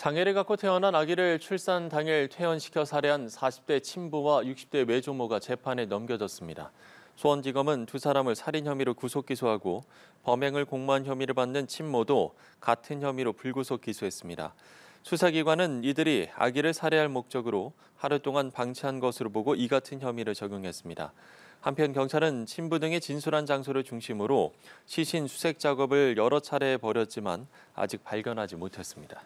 장애를 갖고 태어난 아기를 출산 당일 퇴원시켜 살해한 40대 친부와 60대 외조모가 재판에 넘겨졌습니다. 소원지검은 두 사람을 살인 혐의로 구속 기소하고 범행을 공모한 혐의를 받는 친모도 같은 혐의로 불구속 기소했습니다. 수사기관은 이들이 아기를 살해할 목적으로 하루 동안 방치한 것으로 보고 이 같은 혐의를 적용했습니다. 한편 경찰은 친부 등의 진술한 장소를 중심으로 시신 수색 작업을 여러 차례 벌였지만 아직 발견하지 못했습니다.